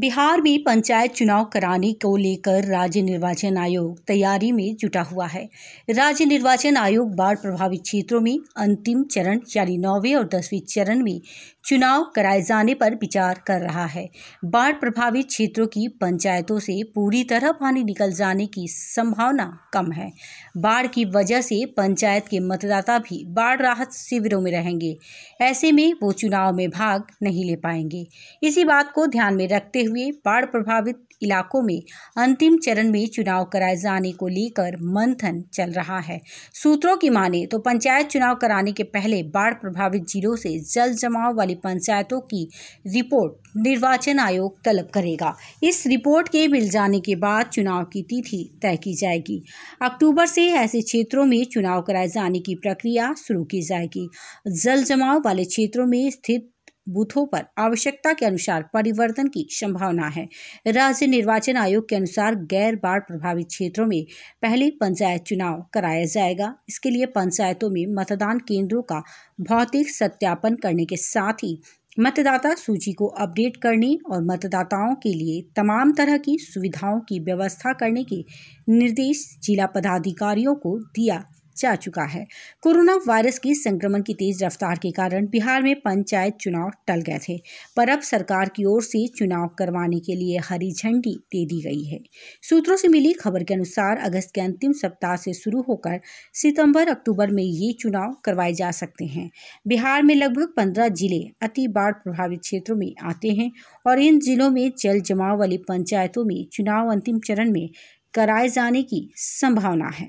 बिहार में पंचायत चुनाव कराने को लेकर राज्य निर्वाचन आयोग तैयारी में जुटा हुआ है राज्य निर्वाचन आयोग बाढ़ प्रभावित क्षेत्रों में अंतिम चरण यानी नौवें और दसवें चरण में चुनाव कराए जाने पर विचार कर रहा है बाढ़ प्रभावित क्षेत्रों की पंचायतों से पूरी तरह पानी निकल जाने की संभावना कम है बाढ़ की वजह से पंचायत के मतदाता भी बाढ़ राहत शिविरों में रहेंगे ऐसे में वो चुनाव में भाग नहीं ले पाएंगे इसी बात को ध्यान में रखते हुए बाढ़ प्रभावित इलाकों में अंतिम चरण में चुनाव कराए जाने को लेकर मंथन चल रहा है सूत्रों की माने तो पंचायत चुनाव कराने के पहले बाढ़ प्रभावित जिलों से जल जमाव वाली पंचायतों की रिपोर्ट निर्वाचन आयोग तलब करेगा इस रिपोर्ट के मिल जाने के बाद चुनाव की तिथि तय की जाएगी अक्टूबर से ऐसे क्षेत्रों में चुनाव कराए जाने की प्रक्रिया शुरू की जाएगी जल जमाव वाले क्षेत्रों में स्थित बूथों पर आवश्यकता के अनुसार परिवर्तन की संभावना है राज्य निर्वाचन आयोग के अनुसार गैर बाढ़ प्रभावित क्षेत्रों में पहले पंचायत चुनाव कराया जाएगा इसके लिए पंचायतों में मतदान केंद्रों का भौतिक सत्यापन करने के साथ ही मतदाता सूची को अपडेट करने और मतदाताओं के लिए तमाम तरह की सुविधाओं की व्यवस्था करने के निर्देश जिला पदाधिकारियों को दिया जा चुका है कोरोना वायरस के संक्रमण की तेज रफ्तार के कारण बिहार में पंचायत चुनाव टल गए थे पर अब सरकार की ओर से चुनाव करवाने के लिए हरी झंडी दे दी गई है सूत्रों से मिली खबर के अनुसार अगस्त के अंतिम सप्ताह से शुरू होकर सितंबर अक्टूबर में ये चुनाव करवाए जा सकते हैं बिहार में लगभग पंद्रह जिले अति बाढ़ प्रभावित क्षेत्रों में आते हैं और इन जिलों में जल जमाव वाली पंचायतों में चुनाव अंतिम चरण में कराए जाने की संभावना है